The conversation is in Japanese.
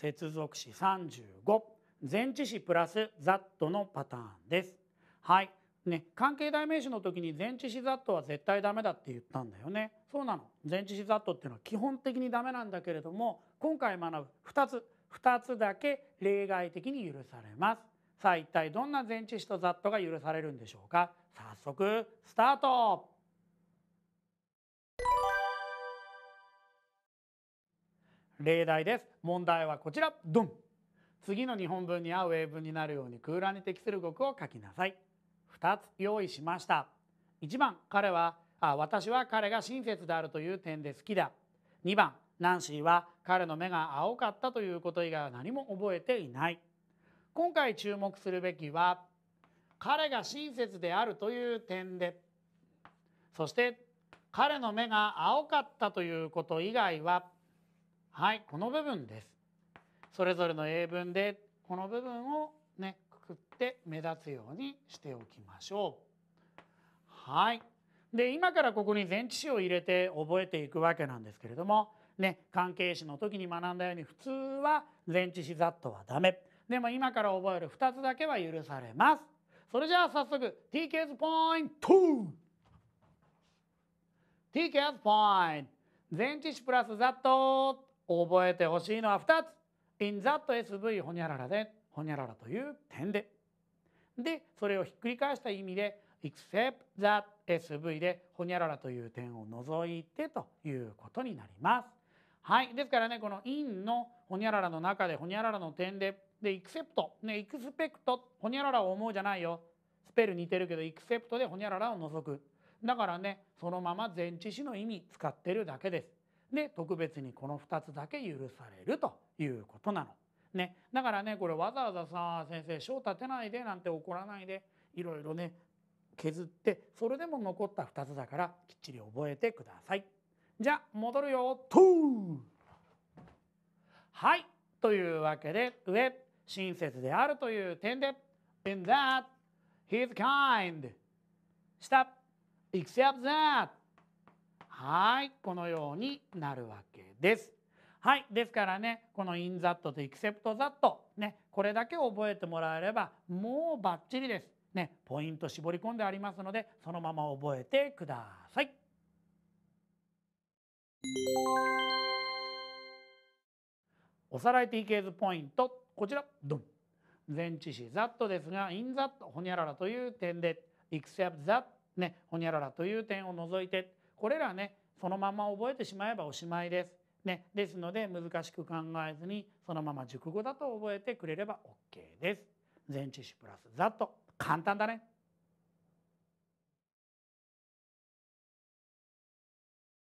接続詞35前置詞プラス that のパターンです。はい。ね、関係代名詞の時に前置詞 that は絶対ダメだって言ったんだよね。そうなの。前置詞 that っていうのは基本的にダメなんだけれども、今回学ぶ2つ、2つだけ例外的に許されます。さあ一体どんな前置詞と that が許されるんでしょうか。早速スタート例題です問題はこちらドン次の日本文に合う英文になるように空欄に適する語句を書きなさい2つ用意しました1番彼はあ私は彼が親切であるという点で好きだ2番ナンシーは彼の目が青かったということ以外は何も覚えていない今回注目するべきは彼が親切であるという点でそして彼の目が青かったということ以外ははいこの部分ですそれぞれの英文でこの部分をねくくって目立つようにしておきましょうはいで今からここに前置詞を入れて覚えていくわけなんですけれどもね関係詞の時に学んだように普通は前置詞ざっとはダメでも今から覚える2つだけは許されますそれじゃあ早速 TK's ポイント TK's ポイント前置詞プラスざっと覚えてほしいのは2つ in that SV ほにゃららでほにゃららという点ででそれをひっくり返した意味で except that SV でほにゃららという点を除いてということになります。はい、ですからねこの in のほにゃららの中でほにゃららの点でで except ね expect ほにゃららを思うじゃないよスペル似てるけど except でほにゃららを除くだからねそのまま前置詞の意味使ってるだけですで特別にこの2つだけ許されるということなの。ね、だからねこれわざわざさ先生賞立てないでなんて怒らないでいろいろね削ってそれでも残った2つだからきっちり覚えてください。じゃ戻るよとはいというわけで上親切であるという点で In that he's kind 下 except that はいこのようになるわけです。はい、ですからねこの「in that」と「except that」ねこれだけ覚えてもらえればもうバッチリです。ねポイント絞り込んでありますのでそのまま覚えてください。おさらい TK ズポイントこちらドン前置詞「that」ですが「in that」ほにゃららという点で「except that」ねほにゃららという点を除いて「これらねそのまま覚えてしまえばおしまいです。ね、ですので難しく考えずにそのまま熟語だと覚えてくれれば OK です。前置詞プラスざっと簡単だね。